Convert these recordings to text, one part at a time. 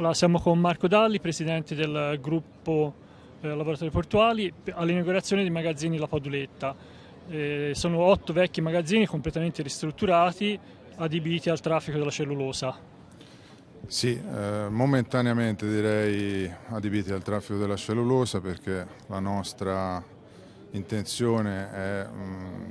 Allora, siamo con Marco Dalli, presidente del gruppo eh, Lavoratori Portuali, all'inaugurazione dei magazzini La Paduletta. Eh, sono otto vecchi magazzini completamente ristrutturati, adibiti al traffico della cellulosa. Sì, eh, momentaneamente direi adibiti al traffico della cellulosa perché la nostra intenzione è mh,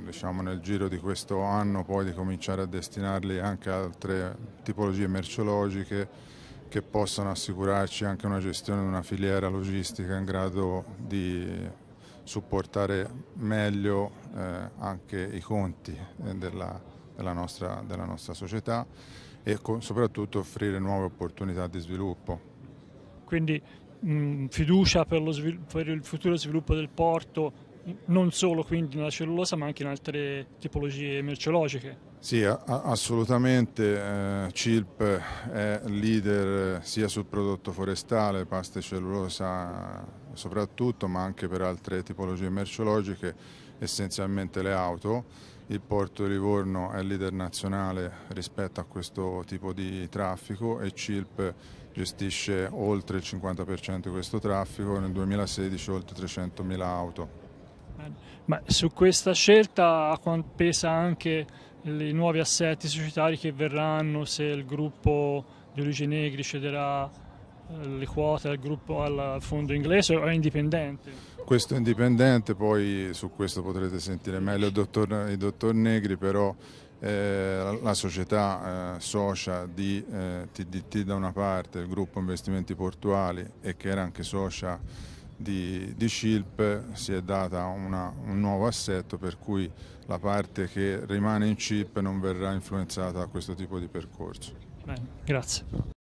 mm, diciamo, nel giro di questo anno poi di cominciare a destinarli anche a altre tipologie merceologiche che possano assicurarci anche una gestione di una filiera logistica in grado di supportare meglio eh, anche i conti eh, della, della, nostra, della, nostra, società e soprattutto offrire nuove opportunità di sviluppo. Quindi mh, mm, fiducia per, per il futuro sviluppo del porto, non solo quindi nella cellulosa ma anche in altre tipologie merceologiche. Sì, assolutamente. Eh, CILP è leader eh, sia sul prodotto forestale, pasta e cellulosa soprattutto, ma anche per altre tipologie merceologiche, essenzialmente le auto. Il porto di Livorno è leader nazionale rispetto a questo tipo di traffico e CILP gestisce oltre il 50% di questo traffico, nel 2016 oltre 300.000 auto. Ma su questa scelta pesa anche i nuovi assetti societari che verranno se il gruppo di Luigi Negri cederà eh, le quote al gruppo al fondo inglese o è indipendente? Questo è indipendente, poi su questo potrete sentire meglio il dottor, il dottor Negri, però eh, la società eh, socia di eh, TDT da una parte, il gruppo investimenti portuali e che era anche socia di, di CILP si è data una, un nuovo assetto per cui la parte che rimane in CIP non verrà influenzata da questo tipo di percorso. Bene, grazie.